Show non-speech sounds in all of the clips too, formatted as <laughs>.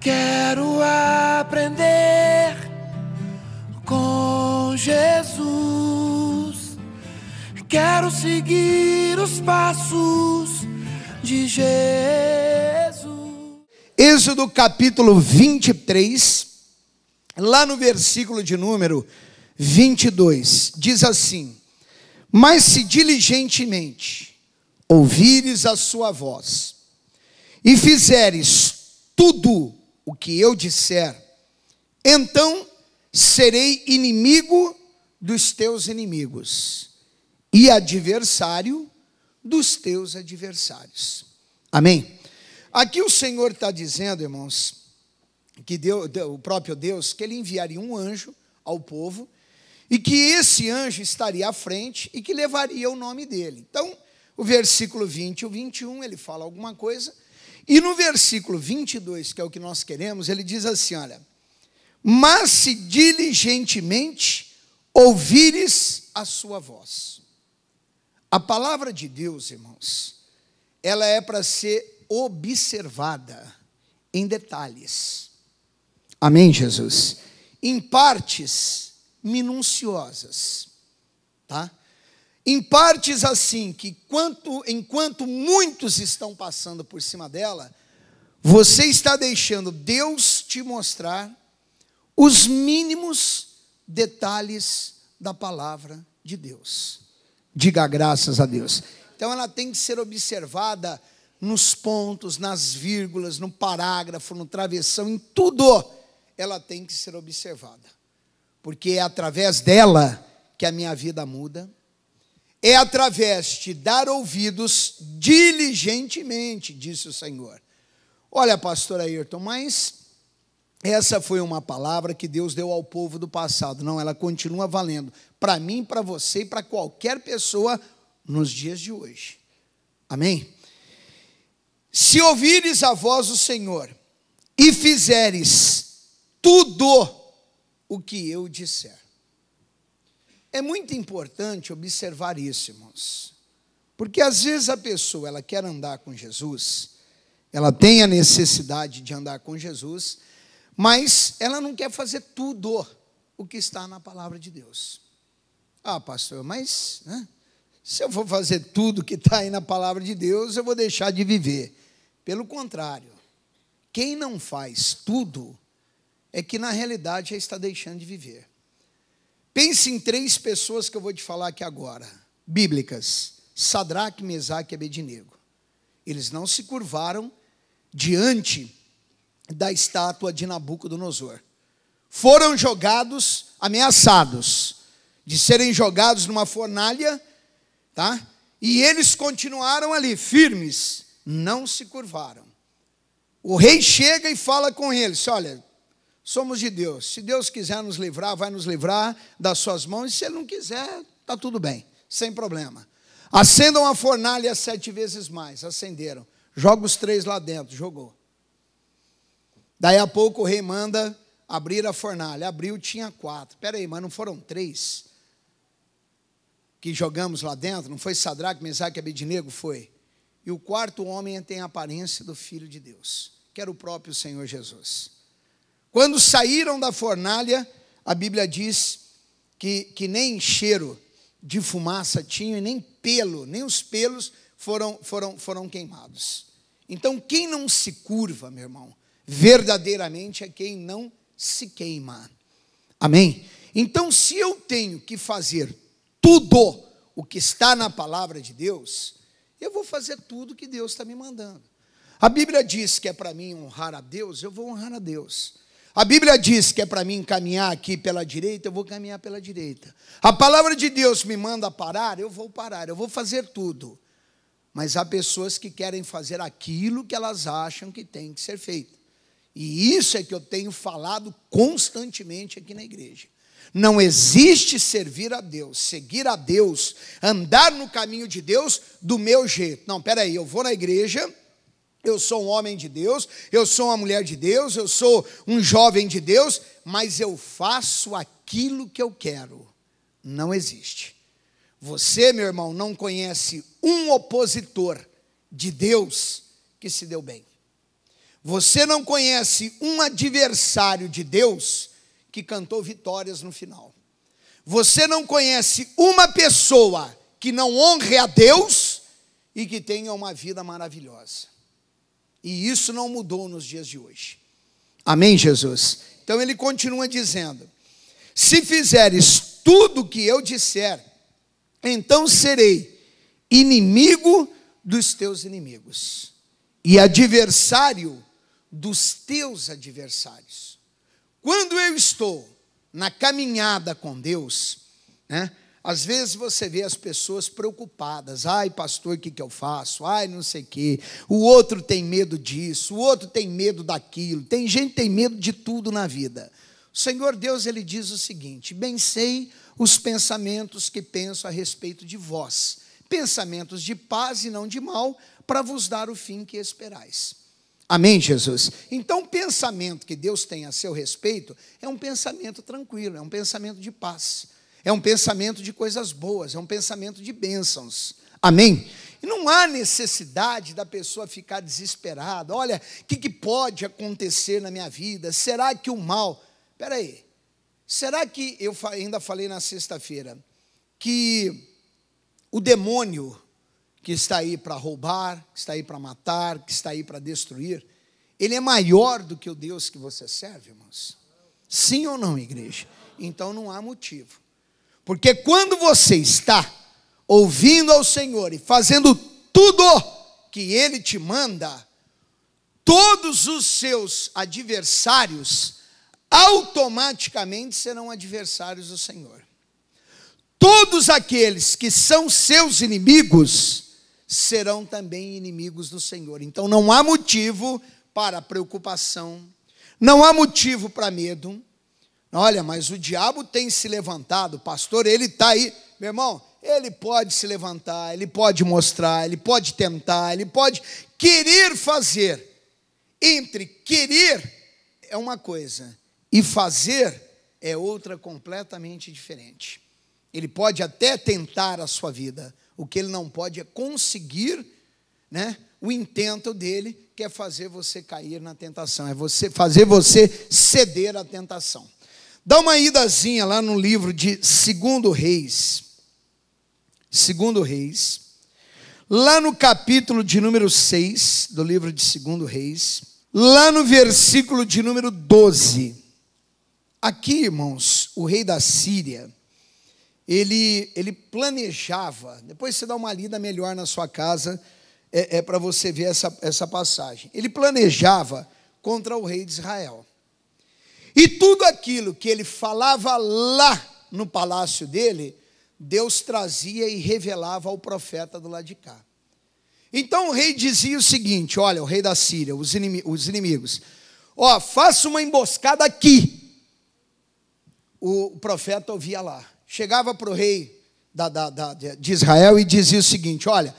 Quero aprender com Jesus. Quero seguir os passos de Jesus. Êxodo capítulo 23, lá no versículo de número 22, diz assim: Mas se diligentemente ouvires a sua voz e fizeres tudo o que eu disser, então serei inimigo dos teus inimigos e adversário dos teus adversários. Amém? Aqui o Senhor está dizendo, irmãos, que Deus, o próprio Deus, que ele enviaria um anjo ao povo e que esse anjo estaria à frente e que levaria o nome dele. Então, o versículo 20 e o 21, ele fala alguma coisa e no versículo 22, que é o que nós queremos, ele diz assim: olha, mas se diligentemente ouvires a sua voz. A palavra de Deus, irmãos, ela é para ser observada em detalhes. Amém, Jesus? Em partes minuciosas, tá? em partes assim que quanto, enquanto muitos estão passando por cima dela, você está deixando Deus te mostrar os mínimos detalhes da palavra de Deus. Diga graças a Deus. Então ela tem que ser observada nos pontos, nas vírgulas, no parágrafo, no travessão, em tudo. Ela tem que ser observada. Porque é através dela que a minha vida muda é através de dar ouvidos diligentemente, disse o Senhor. Olha, pastor Ayrton, mas essa foi uma palavra que Deus deu ao povo do passado. Não, ela continua valendo para mim, para você e para qualquer pessoa nos dias de hoje. Amém? Se ouvires a voz do Senhor e fizeres tudo o que eu disser. É muito importante observar isso, irmãos. Porque às vezes a pessoa, ela quer andar com Jesus, ela tem a necessidade de andar com Jesus, mas ela não quer fazer tudo o que está na palavra de Deus. Ah, pastor, mas né, se eu for fazer tudo que está aí na palavra de Deus, eu vou deixar de viver. Pelo contrário, quem não faz tudo é que na realidade já está deixando de viver. Pense em três pessoas que eu vou te falar aqui agora, bíblicas: Sadraque, Mesaque e Abednego. Eles não se curvaram diante da estátua de Nabucodonosor. Foram jogados, ameaçados de serem jogados numa fornalha, tá? E eles continuaram ali firmes, não se curvaram. O rei chega e fala com eles: "Olha, somos de Deus. Se Deus quiser nos livrar, vai nos livrar das suas mãos, e se Ele não quiser, está tudo bem, sem problema. Acendam a fornalha sete vezes mais, acenderam. Joga os três lá dentro, jogou. Daí a pouco o rei manda abrir a fornalha. Abriu, tinha quatro. Espera aí, mas não foram três que jogamos lá dentro? Não foi Sadraque, Mesaque e Abednego? Foi. E o quarto homem tem a aparência do Filho de Deus, que era o próprio Senhor Jesus. Quando saíram da fornalha, a Bíblia diz que, que nem cheiro de fumaça tinha nem pelo, nem os pelos foram, foram, foram queimados. Então, quem não se curva, meu irmão, verdadeiramente é quem não se queima. Amém? Então, se eu tenho que fazer tudo o que está na palavra de Deus, eu vou fazer tudo que Deus está me mandando. A Bíblia diz que é para mim honrar a Deus, eu vou honrar a Deus. A Bíblia diz que é para mim caminhar aqui pela direita, eu vou caminhar pela direita. A palavra de Deus me manda parar, eu vou parar, eu vou fazer tudo. Mas há pessoas que querem fazer aquilo que elas acham que tem que ser feito. E isso é que eu tenho falado constantemente aqui na igreja. Não existe servir a Deus, seguir a Deus, andar no caminho de Deus do meu jeito. Não, peraí, eu vou na igreja, eu sou um homem de Deus, eu sou uma mulher de Deus, eu sou um jovem de Deus, mas eu faço aquilo que eu quero. Não existe. Você, meu irmão, não conhece um opositor de Deus que se deu bem. Você não conhece um adversário de Deus que cantou vitórias no final. Você não conhece uma pessoa que não honre a Deus e que tenha uma vida maravilhosa. E isso não mudou nos dias de hoje. Amém, Jesus? Então ele continua dizendo: Se fizeres tudo o que eu disser, então serei inimigo dos teus inimigos e adversário dos teus adversários. Quando eu estou na caminhada com Deus, né, às vezes você vê as pessoas preocupadas. Ai, pastor, o que, que eu faço? Ai, não sei o quê. O outro tem medo disso, o outro tem medo daquilo. Tem gente que tem medo de tudo na vida. O Senhor Deus, ele diz o seguinte: Bem sei os pensamentos que penso a respeito de vós. Pensamentos de paz e não de mal, para vos dar o fim que esperais. Amém, Jesus? Então, o pensamento que Deus tem a seu respeito é um pensamento tranquilo, é um pensamento de paz é um pensamento de coisas boas, é um pensamento de bênçãos. Amém? E não há necessidade da pessoa ficar desesperada. Olha, o que, que, pode acontecer na minha vida? Será que o mal. Espera aí. Será que. Eu ainda falei na sexta-feira. Que o demônio que está aí para roubar, que está aí para matar, que está aí para destruir, ele é maior do que o Deus que você serve, irmãos? Sim ou não, igreja? Então não há motivo porque quando você está ouvindo ao Senhor e fazendo tudo que Ele te manda, todos os seus adversários automaticamente serão adversários do Senhor. Todos aqueles que são seus inimigos serão também inimigos do Senhor. Então não há motivo para preocupação, não há motivo para medo, Olha, mas o diabo tem se levantado, pastor, ele está aí, meu irmão, ele pode se levantar, ele pode mostrar, ele pode tentar, ele pode querer fazer. Entre querer é uma coisa e fazer é outra completamente diferente. Ele pode até tentar a sua vida, o que ele não pode é conseguir, né? O intento dele que é fazer você cair na tentação, é você fazer você ceder à tentação. Dá uma idazinha lá no livro de 2 Reis. 2 Reis. Lá no capítulo de número 6 do livro de 2 Reis. Lá no versículo de número 12. Aqui, irmãos, o rei da Síria, ele, ele planejava. Depois você dá uma lida melhor na sua casa, é, é para você ver essa, essa passagem. Ele planejava contra o rei de Israel. E tudo aquilo que ele falava lá no palácio dele, Deus trazia e revelava ao profeta do lado de cá. Então o rei dizia o seguinte: Olha, o rei da Síria, os, os inimigos, ó, faça uma emboscada aqui. O profeta ouvia lá. Chegava para o rei da, da, da, de Israel e dizia o seguinte: Olha,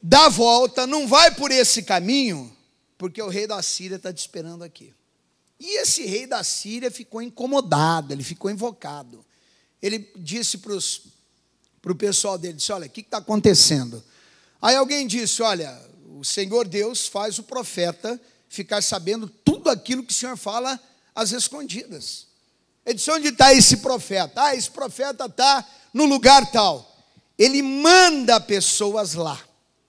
dá volta, não vai por esse caminho, porque o rei da Síria está te esperando aqui. E esse rei da Síria ficou incomodado, ele ficou invocado. Ele disse para o pessoal dele: disse, Olha, o que está acontecendo? Aí alguém disse: Olha, o Senhor Deus faz o profeta ficar sabendo tudo aquilo que o Senhor fala às escondidas. Ele disse: Onde está esse profeta? Ah, esse profeta está no lugar tal. Ele manda pessoas lá.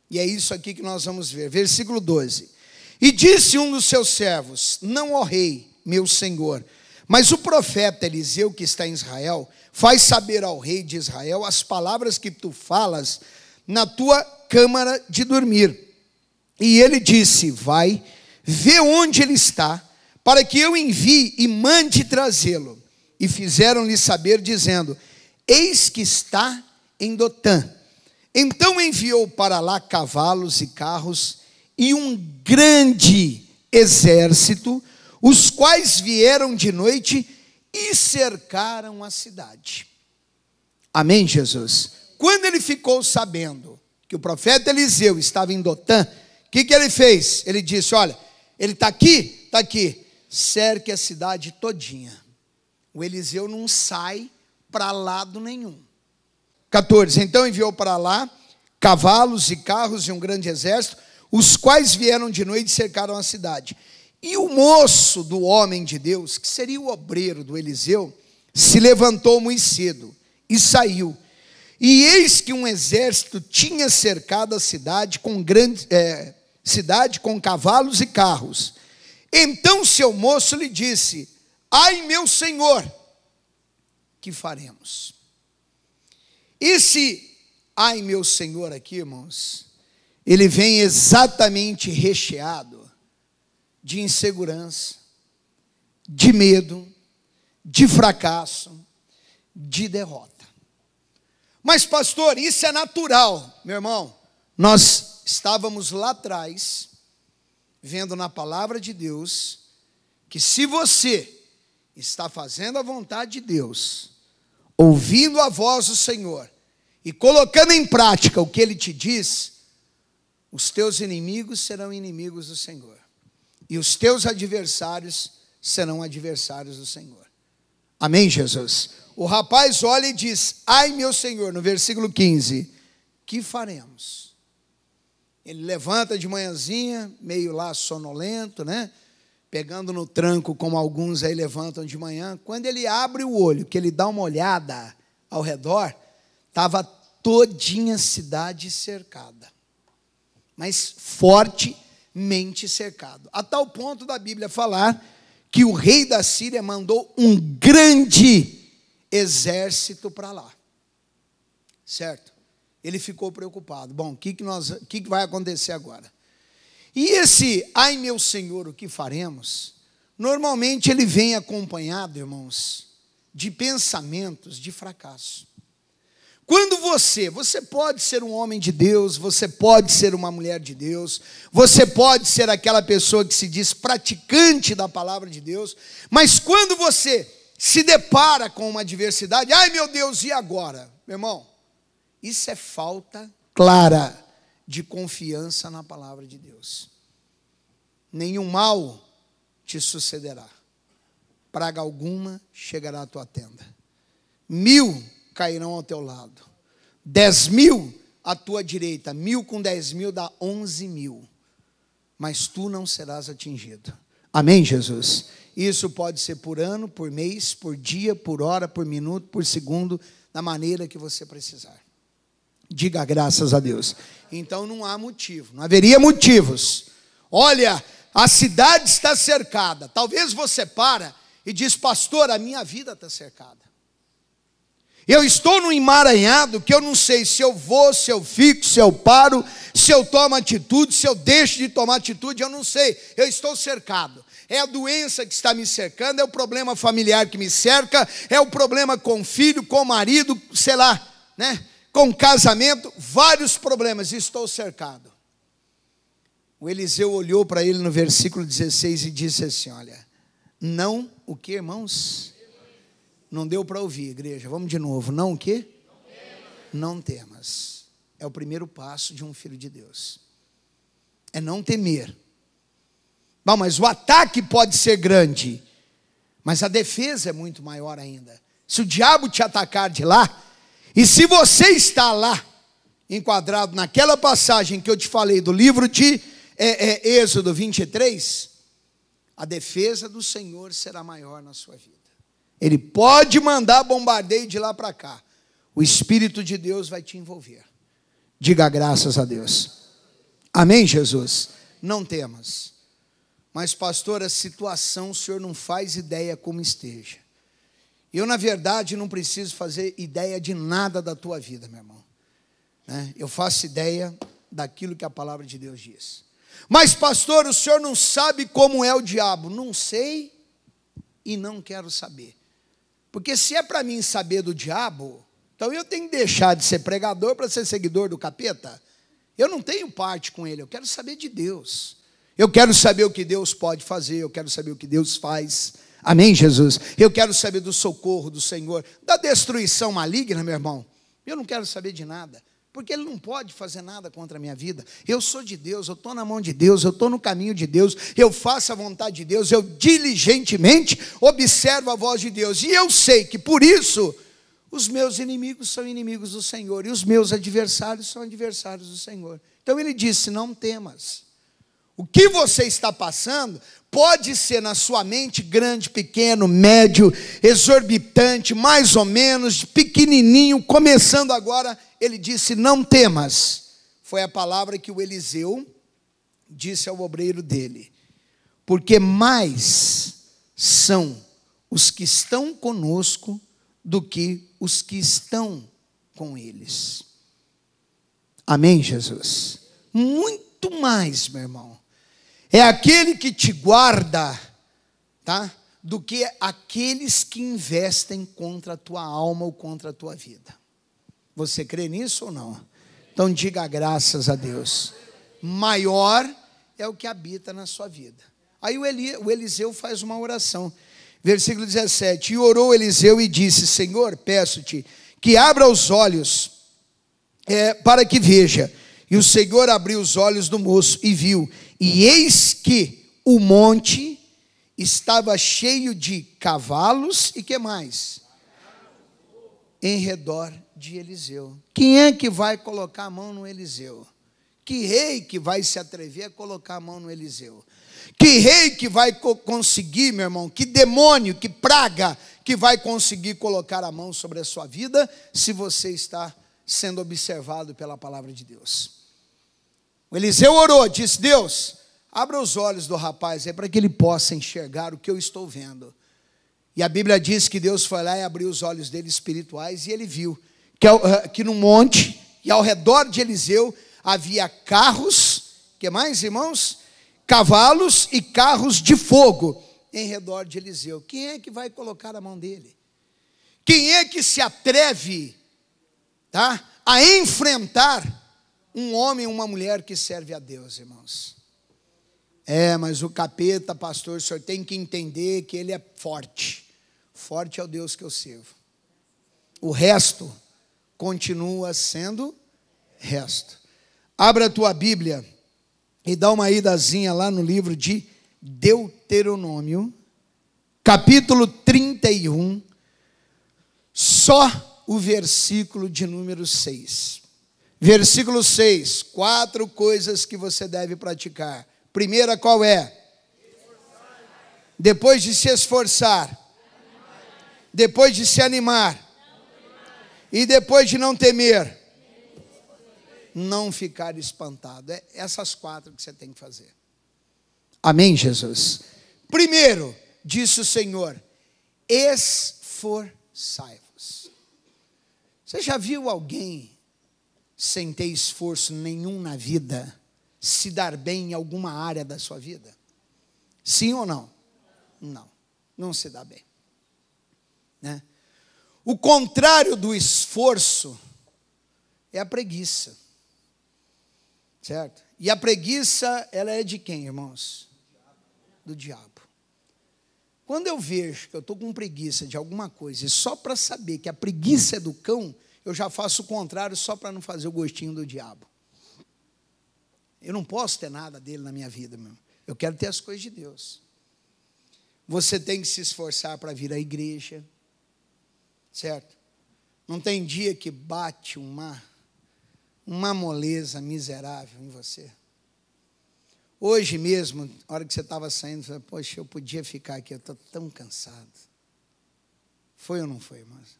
E é isso aqui que nós vamos ver. Versículo 12. E disse um dos seus servos: Não, ó rei, meu senhor, mas o profeta Eliseu, que está em Israel, faz saber ao rei de Israel as palavras que tu falas na tua câmara de dormir. E ele disse: Vai, vê onde ele está, para que eu envie e mande trazê-lo. E fizeram-lhe saber, dizendo: Eis que está em Dotã. Então enviou para lá cavalos e carros e um grande exército, os quais vieram de noite e cercaram a cidade. Amém, Jesus? Quando ele ficou sabendo que o profeta Eliseu estava em Dotã, o que, que ele fez? Ele disse: Olha, ele está aqui, está aqui, cerque a cidade todinha. O Eliseu não sai para lado nenhum. 14. Então enviou para lá cavalos e carros e um grande exército os quais vieram de noite e cercaram a cidade. E o moço do homem de Deus, que seria o obreiro do Eliseu, se levantou muito cedo e saiu. E eis que um exército tinha cercado a cidade com grande é, cidade com cavalos e carros. Então seu moço lhe disse: Ai meu senhor, que faremos? Esse ai meu senhor aqui, irmãos, ele vem exatamente recheado de insegurança, de medo, de fracasso, de derrota. Mas, pastor, isso é natural, meu irmão. Nós estávamos lá atrás, vendo na palavra de Deus, que se você está fazendo a vontade de Deus, ouvindo a voz do Senhor e colocando em prática o que ele te diz, os teus inimigos serão inimigos do Senhor, e os teus adversários serão adversários do Senhor. Amém, Jesus? O rapaz olha e diz: Ai, meu Senhor, no versículo 15: Que faremos? Ele levanta de manhãzinha, meio lá sonolento, né? Pegando no tranco, como alguns aí levantam de manhã. Quando ele abre o olho, que ele dá uma olhada ao redor, estava todinha a cidade cercada mas fortemente cercado. A tal ponto da Bíblia falar que o rei da Síria mandou um grande exército para lá. Certo? Ele ficou preocupado. Bom, o que, que, nós, que, que vai acontecer agora? E esse, ai meu Senhor, o que faremos? Normalmente ele vem acompanhado, irmãos, de pensamentos de fracasso. Quando você, você pode ser um homem de Deus, você pode ser uma mulher de Deus, você pode ser aquela pessoa que se diz praticante da palavra de Deus, mas quando você se depara com uma adversidade, ai meu Deus, e agora? Meu irmão, isso é falta clara de confiança na palavra de Deus. Nenhum mal te sucederá, praga alguma chegará à tua tenda. Mil cairão ao teu lado. Dez mil à tua direita, mil com dez mil dá onze mil. Mas tu não serás atingido. Amém, Jesus? Isso pode ser por ano, por mês, por dia, por hora, por minuto, por segundo, da maneira que você precisar. Diga graças a Deus. Então não há motivo, não haveria motivos. Olha, a cidade está cercada. Talvez você para e diz, pastor, a minha vida está cercada. Eu estou num emaranhado que eu não sei se eu vou, se eu fico, se eu paro, se eu tomo atitude, se eu deixo de tomar atitude, eu não sei. Eu estou cercado. É a doença que está me cercando, é o problema familiar que me cerca, é o problema com filho, com marido, sei lá, né? Com casamento, vários problemas, estou cercado. O Eliseu olhou para ele no versículo 16 e disse assim: Olha, não o que, irmãos? Não deu para ouvir, igreja. Vamos de novo. Não o quê? Não temas. É o primeiro passo de um filho de Deus. É não temer. Bom, mas o ataque pode ser grande, mas a defesa é muito maior ainda. Se o diabo te atacar de lá, e se você está lá, enquadrado naquela passagem que eu te falei do livro de é, é, Êxodo 23, a defesa do Senhor será maior na sua vida. Ele pode mandar bombardeio de lá para cá. O Espírito de Deus vai te envolver. Diga graças a Deus. Amém, Jesus? Não temas. Mas, pastor, a situação o senhor não faz ideia como esteja. Eu, na verdade, não preciso fazer ideia de nada da tua vida, meu irmão. Né? Eu faço ideia daquilo que a palavra de Deus diz. Mas, pastor, o senhor não sabe como é o diabo. Não sei e não quero saber. Porque se é para mim saber do diabo, então eu tenho que deixar de ser pregador para ser seguidor do capeta. Eu não tenho parte com ele, eu quero saber de Deus. Eu quero saber o que Deus pode fazer, eu quero saber o que Deus faz. Amém, Jesus? Eu quero saber do socorro do Senhor, da destruição maligna, meu irmão. Eu não quero saber de nada. Porque ele não pode fazer nada contra a minha vida. Eu sou de Deus, eu estou na mão de Deus, eu estou no caminho de Deus, eu faço a vontade de Deus, eu diligentemente observo a voz de Deus. E eu sei que por isso os meus inimigos são inimigos do Senhor e os meus adversários são adversários do Senhor. Então ele disse: Não temas. O que você está passando pode ser na sua mente grande, pequeno, médio, exorbitante, mais ou menos, pequenininho, começando agora a ele disse: Não temas. Foi a palavra que o Eliseu disse ao obreiro dele. Porque mais são os que estão conosco do que os que estão com eles. Amém, Jesus? Muito mais, meu irmão. É aquele que te guarda, tá? Do que aqueles que investem contra a tua alma ou contra a tua vida. Você crê nisso ou não? Então diga graças a Deus. Maior é o que habita na sua vida. Aí o, Eli, o Eliseu faz uma oração. Versículo 17: E orou Eliseu e disse: Senhor, peço-te que abra os olhos é, para que veja. E o Senhor abriu os olhos do moço e viu. E eis que o monte estava cheio de cavalos e que mais? em redor de Eliseu. Quem é que vai colocar a mão no Eliseu? Que rei que vai se atrever a colocar a mão no Eliseu? Que rei que vai co conseguir, meu irmão? Que demônio, que praga que vai conseguir colocar a mão sobre a sua vida se você está sendo observado pela palavra de Deus? O Eliseu orou, disse: Deus, abra os olhos do rapaz, é para que ele possa enxergar o que eu estou vendo. E a Bíblia diz que Deus foi lá e abriu os olhos dele espirituais e ele viu que, eh, que no monte e ao redor de Eliseu havia carros, que mais, irmãos? Cavalos e carros de fogo em redor de Eliseu. Quem é que vai colocar a mão dele? Quem é que se atreve tá, a enfrentar um homem, uma mulher que serve a Deus, irmãos? É, mas o capeta, pastor, o senhor tem que entender que ele é forte. Forte é o Deus que eu sirvo. O resto continua sendo resto. Abra a tua Bíblia e dá uma idazinha lá no livro de Deuteronômio, capítulo 31, só o versículo de número 6. Versículo 6: quatro coisas que você deve praticar Primeira qual é? Depois de se esforçar, depois de se animar e depois de não temer, não ficar espantado. É essas quatro que você tem que fazer. Amém, Jesus? Primeiro, disse o Senhor, esforçai-vos. Você já viu alguém sem ter esforço nenhum na vida? se dar bem em alguma área da sua vida? Sim ou não? Não, não se dá bem. Né? O contrário do esforço é a preguiça. Certo? E a preguiça, ela é de quem, irmãos? Do diabo. Quando eu vejo que eu estou com preguiça de alguma coisa, e só para saber que a preguiça é do cão, eu já faço o contrário só para não fazer o gostinho do diabo. Eu não posso ter nada dele na minha vida, meu. Eu quero ter as coisas de Deus. Você tem que se esforçar para vir à igreja, certo? Não tem dia que bate uma, uma moleza miserável em você. Hoje mesmo, na hora que você estava saindo, você poxa, eu podia ficar aqui, eu estou tão cansado. Foi ou não foi, irmãos?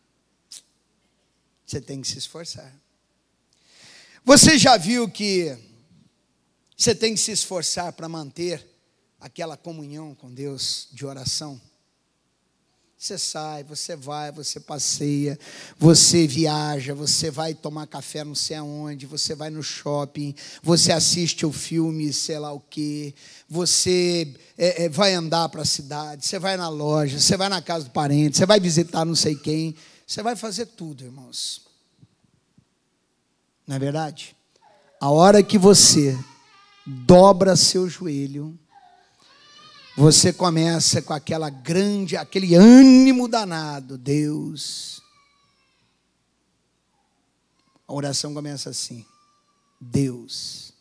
Você tem que se esforçar. Você já viu que você tem que se esforçar para manter aquela comunhão com Deus de oração. Você sai, você vai, você passeia, você viaja, você vai tomar café não sei aonde, você vai no shopping, você assiste o filme, sei lá o quê, você é, é, vai andar para a cidade, você vai na loja, você vai na casa do parente, você vai visitar não sei quem, você vai fazer tudo, irmãos. Não é verdade? A hora que você dobra seu joelho, você começa com aquela grande, aquele ânimo danado, Deus. A oração começa assim: Deus.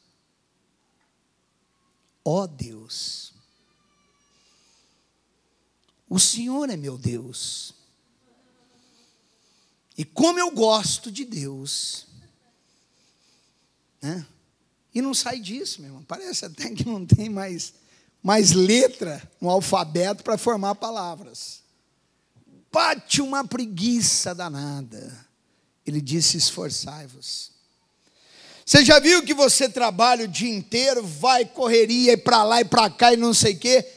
Ó oh Deus. O Senhor é meu Deus. E como eu gosto de Deus, né? E não sai disso, meu irmão. Parece até que não tem mais, mais letra no alfabeto para formar palavras. Bate uma preguiça danada. Ele disse: esforçai-vos. Você já viu que você trabalha o dia inteiro, vai correria e para lá e para cá e não sei o quê?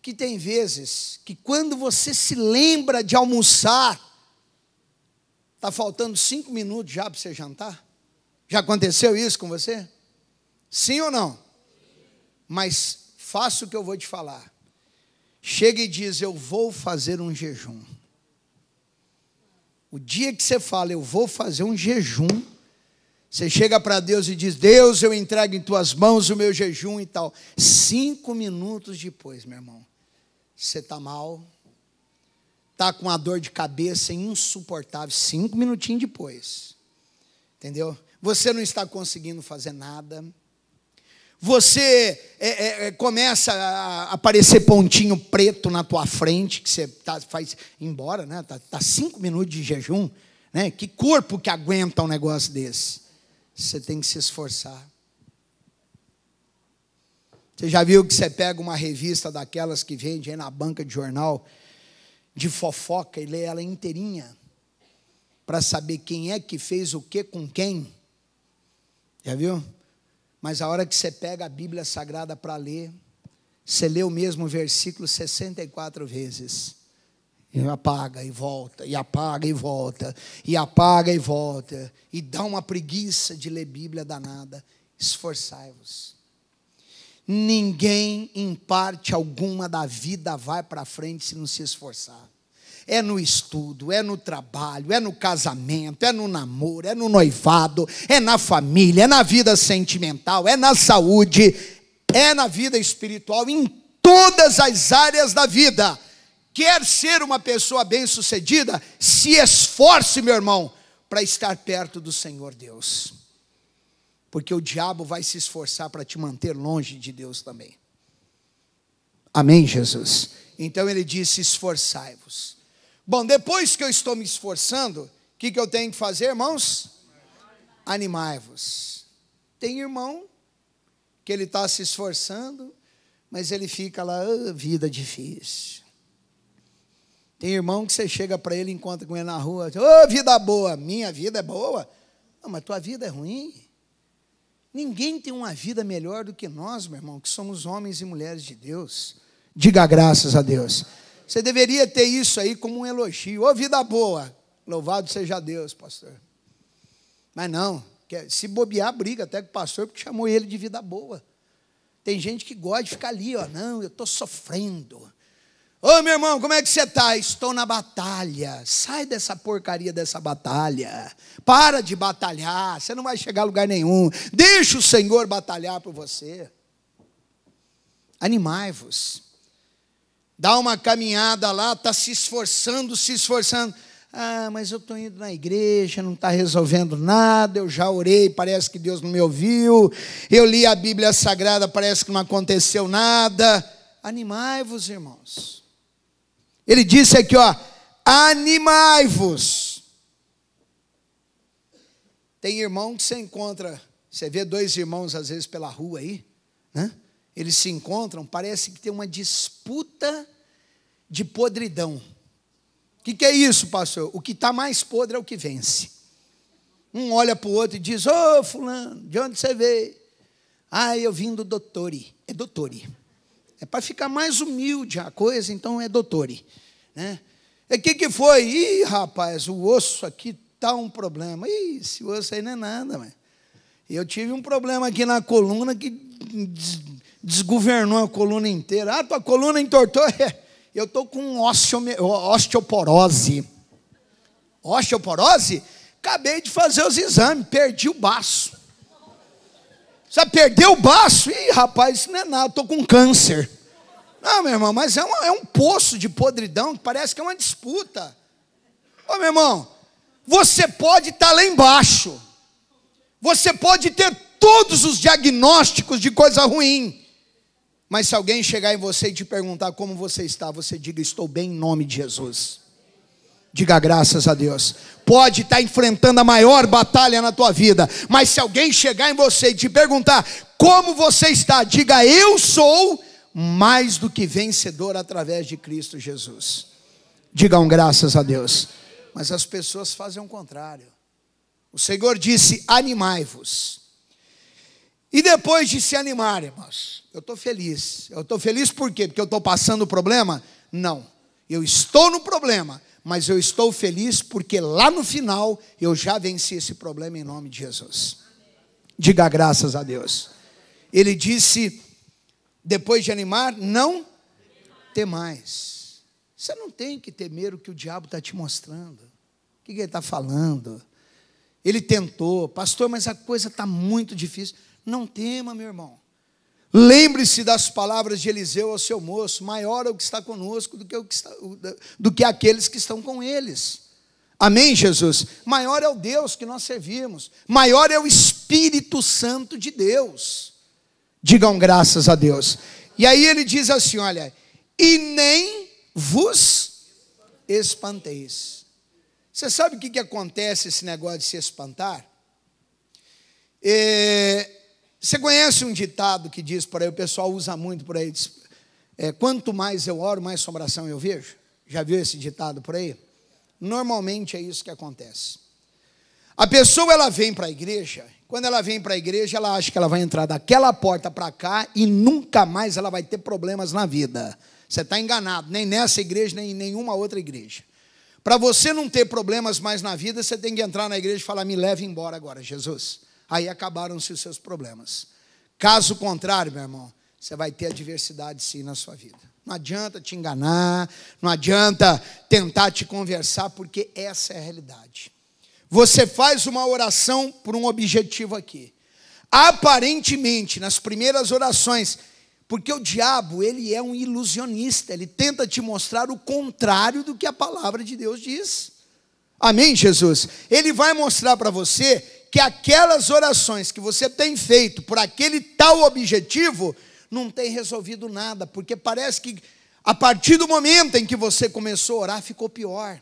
Que tem vezes que quando você se lembra de almoçar, está faltando cinco minutos já para você jantar? Já aconteceu isso com você? Sim ou não? Mas faça o que eu vou te falar. Chega e diz: Eu vou fazer um jejum. O dia que você fala, Eu vou fazer um jejum, você chega para Deus e diz: Deus, eu entrego em tuas mãos o meu jejum e tal. Cinco minutos depois, meu irmão, você está mal, está com uma dor de cabeça insuportável. Cinco minutinhos depois, entendeu? Você não está conseguindo fazer nada você é, é, é começa a aparecer pontinho preto na tua frente, que você tá, faz embora, né? Tá, tá, cinco minutos de jejum, né? Que corpo que aguenta um negócio desse? Você tem que se esforçar. Você já viu que você pega uma revista daquelas que vende aí na banca de jornal de fofoca e lê ela inteirinha para saber quem é que fez o que com quem? Já viu? Mas a hora que você pega a Bíblia Sagrada para ler, você lê o mesmo versículo 64 vezes. E apaga e volta, e apaga e volta, e apaga e volta, e dá uma preguiça de ler Bíblia danada. Esforçai-vos. Ninguém em parte alguma da vida vai para frente se não se esforçar. É no estudo, é no trabalho, é no casamento, é no namoro, é no noivado, é na família, é na vida sentimental, é na saúde, é na vida espiritual, em todas as áreas da vida. Quer ser uma pessoa bem-sucedida? Se esforce, meu irmão, para estar perto do Senhor Deus. Porque o diabo vai se esforçar para te manter longe de Deus também. Amém, Jesus? Então ele disse: esforçai-vos. Bom, depois que eu estou me esforçando, o que, que eu tenho que fazer, irmãos? Animai-vos. Tem irmão que ele está se esforçando, mas ele fica lá, oh, vida difícil. Tem irmão que você chega para ele, e encontra com ele na rua, ô oh, vida boa, minha vida é boa. Não, ah, mas tua vida é ruim. Ninguém tem uma vida melhor do que nós, meu irmão, que somos homens e mulheres de Deus. Diga graças a Deus. Você deveria ter isso aí como um elogio. Ô, oh, vida boa. Louvado seja Deus, pastor. Mas não, é, se bobear, briga até com o pastor, porque chamou ele de vida boa. Tem gente que gosta de ficar ali, ó. Não, eu estou sofrendo. Ô meu irmão, como é que você está? Estou na batalha. Sai dessa porcaria dessa batalha. Para de batalhar. Você não vai chegar a lugar nenhum. Deixa o Senhor batalhar por você. Animai-vos dá uma caminhada lá, está se esforçando, se esforçando. Ah, mas eu estou indo na igreja, não está resolvendo nada, eu já orei, parece que Deus não me ouviu, eu li a Bíblia Sagrada, parece que não aconteceu nada. Animai-vos, irmãos. Ele disse aqui, ó, animai-vos. Tem irmão que você encontra, você vê dois irmãos às vezes pela rua aí, né? eles se encontram, parece que tem uma disputa de podridão. O que, que é isso, pastor? O que está mais podre é o que vence. Um olha para o outro e diz: Ô, oh, Fulano, de onde você veio? Ah, eu vim do doutore. É doutore. É para ficar mais humilde a coisa, então é doutore. Né? E o que, que foi? Ih, rapaz, o osso aqui está um problema. Ih, esse osso aí não é nada, mano. Eu tive um problema aqui na coluna que desgovernou a coluna inteira. Ah, tua coluna entortou. <laughs> Eu estou com osteoporose. Osteoporose? Acabei de fazer os exames, perdi o baço. Já perdeu o baço? Ih, rapaz, isso não é nada, estou com câncer. Não, meu irmão, mas é, uma, é um poço de podridão que parece que é uma disputa. Ô, meu irmão, você pode estar tá lá embaixo. Você pode ter todos os diagnósticos de coisa ruim. Mas se alguém chegar em você e te perguntar como você está, você diga: Estou bem em nome de Jesus. Diga graças a Deus. Pode estar tá enfrentando a maior batalha na tua vida, mas se alguém chegar em você e te perguntar como você está, diga: Eu sou mais do que vencedor através de Cristo Jesus. Digam graças a Deus. Mas as pessoas fazem o contrário. O Senhor disse: Animai-vos. E depois de se animar, irmãos, eu estou feliz. Eu estou feliz por quê? Porque eu estou passando o problema? Não. Eu estou no problema, mas eu estou feliz porque lá no final eu já venci esse problema em nome de Jesus. Diga graças a Deus. Ele disse, depois de animar, não tem mais. Você não tem que temer o que o diabo está te mostrando. O que ele está falando? Ele tentou, pastor, mas a coisa está muito difícil. Não tema, meu irmão. Lembre-se das palavras de Eliseu ao seu moço: maior é o que está conosco do que, o que está, do que aqueles que estão com eles. Amém, Jesus? Maior é o Deus que nós servimos, maior é o Espírito Santo de Deus. Digam graças a Deus. E aí ele diz assim: olha, e nem vos espanteis. Você sabe o que, que acontece esse negócio de se espantar? É, você conhece um ditado que diz por aí, o pessoal usa muito por aí, diz, é, quanto mais eu oro, mais sombração eu vejo? Já viu esse ditado por aí? Normalmente é isso que acontece. A pessoa ela vem para a igreja, quando ela vem para a igreja, ela acha que ela vai entrar daquela porta para cá e nunca mais ela vai ter problemas na vida. Você está enganado, nem nessa igreja, nem em nenhuma outra igreja. Para você não ter problemas mais na vida, você tem que entrar na igreja e falar: me leve embora agora, Jesus aí acabaram-se os seus problemas. Caso contrário, meu irmão, você vai ter adversidade sim na sua vida. Não adianta te enganar, não adianta tentar te conversar, porque essa é a realidade. Você faz uma oração por um objetivo aqui. Aparentemente, nas primeiras orações, porque o diabo, ele é um ilusionista, ele tenta te mostrar o contrário do que a palavra de Deus diz. Amém, Jesus? Ele vai mostrar para você que aquelas orações que você tem feito por aquele tal objetivo não tem resolvido nada, porque parece que a partir do momento em que você começou a orar ficou pior.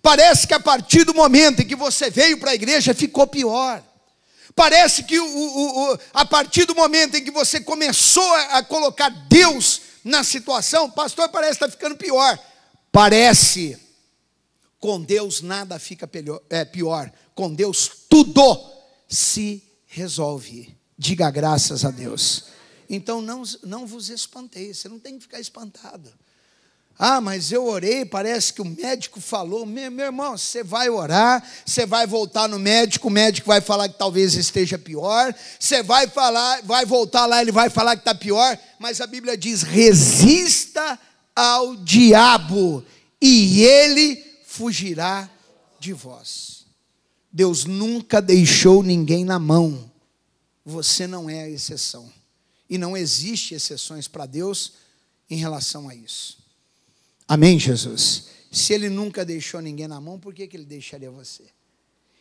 Parece que a partir do momento em que você veio para a igreja ficou pior. Parece que o, o, o, a partir do momento em que você começou a, a colocar Deus na situação, pastor, parece que está ficando pior. Parece. Com Deus nada fica é, pior com Deus, tudo se resolve. Diga graças a Deus. Então não, não vos espanteis, você não tem que ficar espantado. Ah, mas eu orei, parece que o médico falou. Meu, meu irmão, você vai orar, você vai voltar no médico, o médico vai falar que talvez esteja pior, você vai falar, vai voltar lá, ele vai falar que está pior, mas a Bíblia diz: resista ao diabo, e ele fugirá de vós. Deus nunca deixou ninguém na mão. Você não é a exceção. E não existe exceções para Deus em relação a isso. Amém, Jesus? Se Ele nunca deixou ninguém na mão, por que, que Ele deixaria você?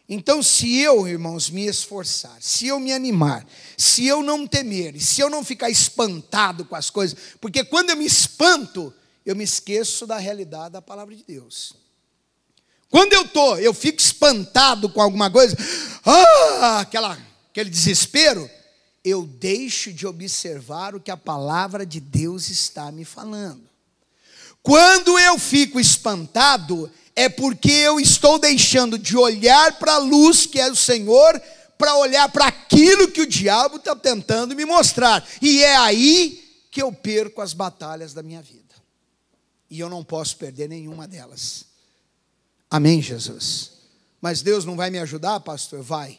Então, se eu, irmãos, me esforçar, se eu me animar, se eu não temer, se eu não ficar espantado com as coisas, porque quando eu me espanto, eu me esqueço da realidade da palavra de Deus. Quando eu estou, eu fico espantado com alguma coisa, ah, aquela, aquele desespero, eu deixo de observar o que a palavra de Deus está me falando. Quando eu fico espantado, é porque eu estou deixando de olhar para a luz que é o Senhor, para olhar para aquilo que o diabo está tentando me mostrar. E é aí que eu perco as batalhas da minha vida. E eu não posso perder nenhuma delas. Amém, Jesus. Mas Deus não vai me ajudar, pastor? Vai,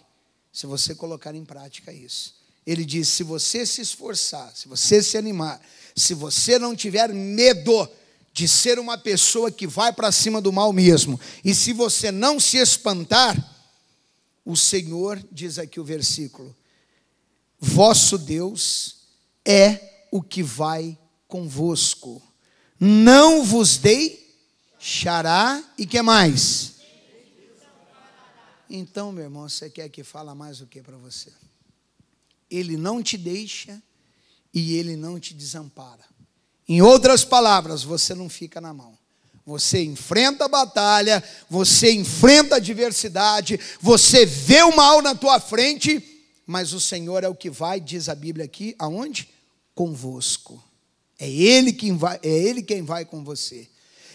se você colocar em prática isso. Ele diz: se você se esforçar, se você se animar, se você não tiver medo de ser uma pessoa que vai para cima do mal mesmo, e se você não se espantar, o Senhor, diz aqui o versículo, vosso Deus é o que vai convosco. Não vos dei xará e que mais? Então, meu irmão, você quer que fala mais o que para você? Ele não te deixa e ele não te desampara. Em outras palavras, você não fica na mão. Você enfrenta a batalha, você enfrenta a adversidade, você vê o mal na tua frente, mas o Senhor é o que vai, diz a Bíblia aqui, aonde? Convosco. É ele quem vai, é ele quem vai com você.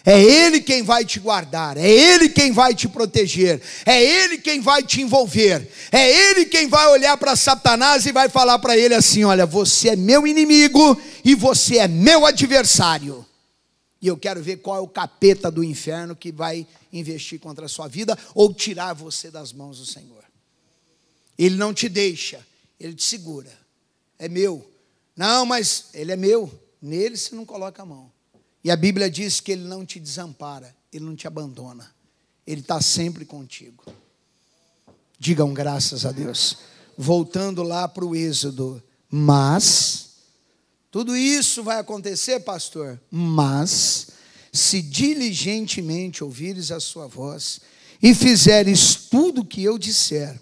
É Ele quem vai te guardar, é Ele quem vai te proteger, é Ele quem vai te envolver, é Ele quem vai olhar para Satanás e vai falar para ele assim: Olha, você é meu inimigo e você é meu adversário. E eu quero ver qual é o capeta do inferno que vai investir contra a sua vida ou tirar você das mãos do Senhor. Ele não te deixa, ele te segura. É meu. Não, mas ele é meu. Nele se não coloca a mão. E a Bíblia diz que Ele não te desampara, Ele não te abandona. Ele está sempre contigo. Digam graças a Deus. Voltando lá para o Êxodo. Mas, tudo isso vai acontecer, pastor, mas, se diligentemente ouvires a sua voz e fizeres tudo o que eu disser,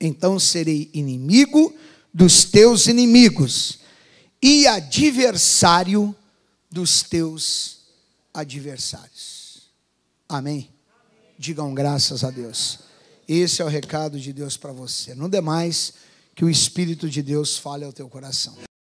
então serei inimigo dos teus inimigos e adversário dos dos teus adversários. Amém? Digam graças a Deus. Esse é o recado de Deus para você. Não demais que o Espírito de Deus fale ao teu coração.